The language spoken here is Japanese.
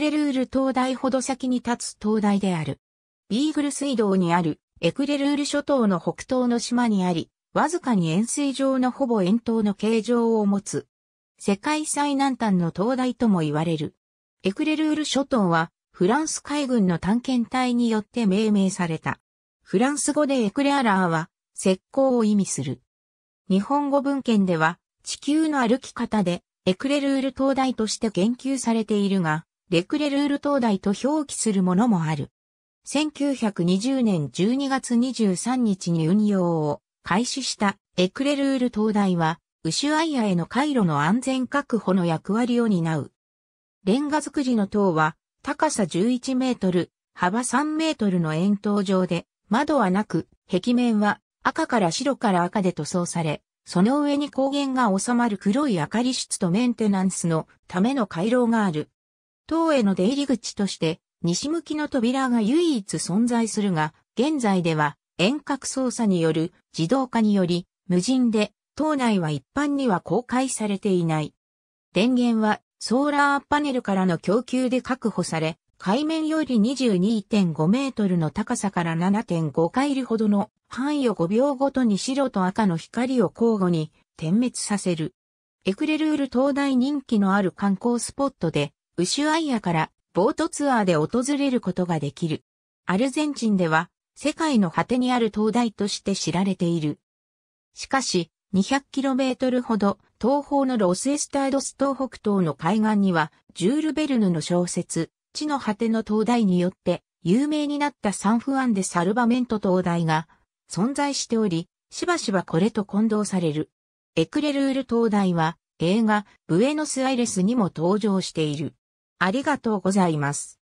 クレルール灯台ほど先に立つ灯台である。ビーグル水道にあるエクレルール諸島の北東の島にあり、わずかに円錐状のほぼ円筒の形状を持つ。世界最南端の灯台とも言われる。エクレルール諸島はフランス海軍の探検隊によって命名された。フランス語でエクレアラーは石膏を意味する。日本語文献では地球の歩き方でエクレルール灯台として言及されているが、レクレルール灯台と表記するものもある。1920年12月23日に運用を開始したエクレルール灯台は、ウシュアイアへの回路の安全確保の役割を担う。レンガ作りの塔は、高さ11メートル、幅3メートルの円筒状で、窓はなく、壁面は赤から白から赤で塗装され、その上に光源が収まる黒い明かり室とメンテナンスのための回廊がある。塔への出入り口として、西向きの扉が唯一存在するが、現在では遠隔操作による自動化により、無人で、島内は一般には公開されていない。電源はソーラーパネルからの供給で確保され、海面より22.5メートルの高さから7.5回りほどの範囲を5秒ごとに白と赤の光を交互に点滅させる。エクレルール灯台人気のある観光スポットで、ウシュアイアからボートツアーで訪れることができる。アルゼンチンでは世界の果てにある灯台として知られている。しかし、200km ほど東方のロスエスタードス東北東の海岸には、ジュール・ベルヌの小説、地の果ての灯台によって有名になったサンフアンでサルバメント灯台が存在しており、しばしばこれと混同される。エクレルール灯台は映画ブエノスアイレスにも登場している。ありがとうございます。